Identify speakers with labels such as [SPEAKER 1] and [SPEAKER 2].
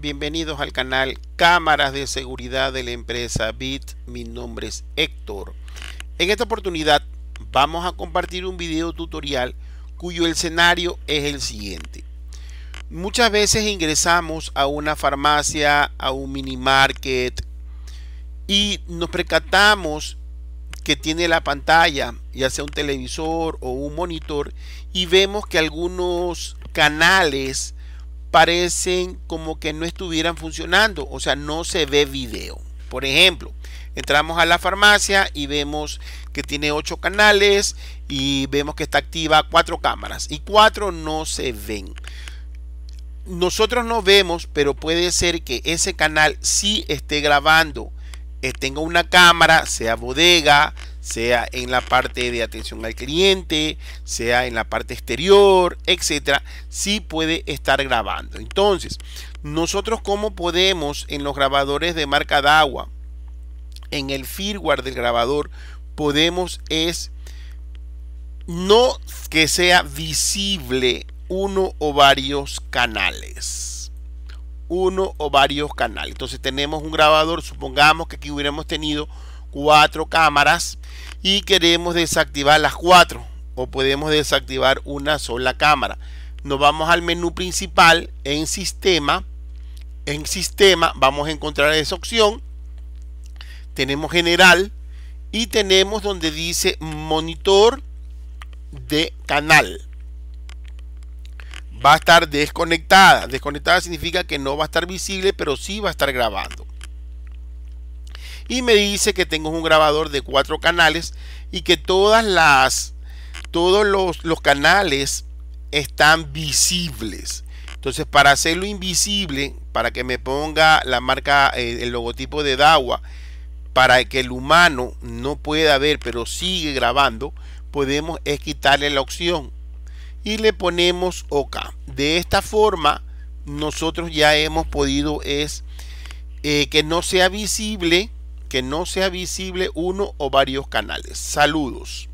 [SPEAKER 1] Bienvenidos al canal Cámaras de Seguridad de la empresa BIT. Mi nombre es Héctor. En esta oportunidad vamos a compartir un video tutorial cuyo escenario es el siguiente. Muchas veces ingresamos a una farmacia, a un mini market y nos percatamos que tiene la pantalla, ya sea un televisor o un monitor, y vemos que algunos canales parecen como que no estuvieran funcionando, o sea, no se ve video. Por ejemplo, entramos a la farmacia y vemos que tiene ocho canales y vemos que está activa cuatro cámaras y cuatro no se ven. Nosotros no vemos, pero puede ser que ese canal sí esté grabando, eh, tenga una cámara, sea bodega, sea en la parte de atención al cliente, sea en la parte exterior, etcétera, sí puede estar grabando. Entonces, nosotros cómo podemos en los grabadores de marca agua? en el firmware del grabador, podemos es no que sea visible uno o varios canales uno o varios canales. Entonces tenemos un grabador, supongamos que aquí hubiéramos tenido cuatro cámaras y queremos desactivar las cuatro o podemos desactivar una sola cámara. Nos vamos al menú principal en sistema. En sistema vamos a encontrar esa opción. Tenemos general y tenemos donde dice monitor de canal. Va a estar desconectada. Desconectada significa que no va a estar visible, pero sí va a estar grabando y me dice que tengo un grabador de cuatro canales y que todas las todos los, canales están visibles entonces para hacerlo invisible para que me ponga la marca eh, el logotipo de Dawa para que el humano no pueda ver pero sigue grabando podemos es quitarle la opción y le ponemos OK de esta forma nosotros ya hemos podido es eh, que no sea visible que no sea visible uno o varios canales. Saludos.